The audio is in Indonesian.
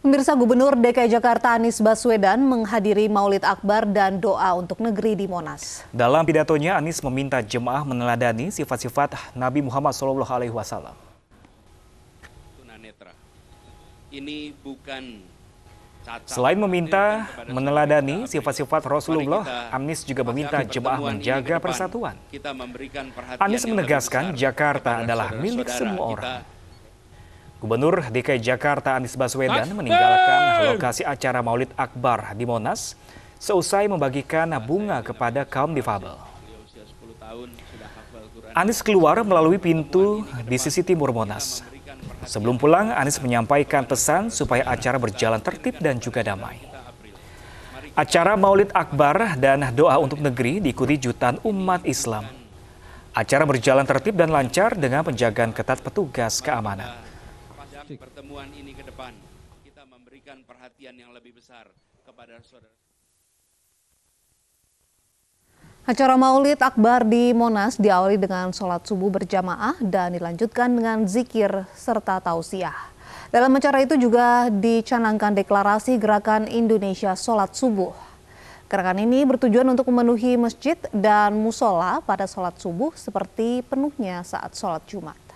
Pemirsa Gubernur DKI Jakarta Anies Baswedan menghadiri Maulid Akbar dan doa untuk negeri di Monas. Dalam pidatonya, Anies meminta jemaah meneladani sifat-sifat Nabi Muhammad SAW. Alaihi Wasallam. Ini bukan Selain meminta meneladani sifat-sifat Rasulullah, Anies juga meminta jemaah menjaga persatuan. Anies menegaskan Jakarta adalah milik semua orang. Gubernur DKI Jakarta Anies Baswedan meninggalkan lokasi acara Maulid Akbar di Monas seusai membagikan bunga kepada kaum difabel. Anies keluar melalui pintu di sisi timur Monas. Sebelum pulang, Anies menyampaikan pesan supaya acara berjalan tertib dan juga damai. Acara Maulid Akbar dan doa untuk negeri diikuti jutaan umat Islam. Acara berjalan tertib dan lancar dengan penjagaan ketat petugas keamanan mengajak pertemuan ini ke depan kita memberikan perhatian yang lebih besar kepada saudara. Acara Maulid Akbar di Monas diawali dengan sholat subuh berjamaah dan dilanjutkan dengan zikir serta tausiah. Dalam acara itu juga dicanangkan deklarasi Gerakan Indonesia Sholat Subuh. Gerakan ini bertujuan untuk memenuhi masjid dan musola pada sholat subuh seperti penuhnya saat sholat Jumat.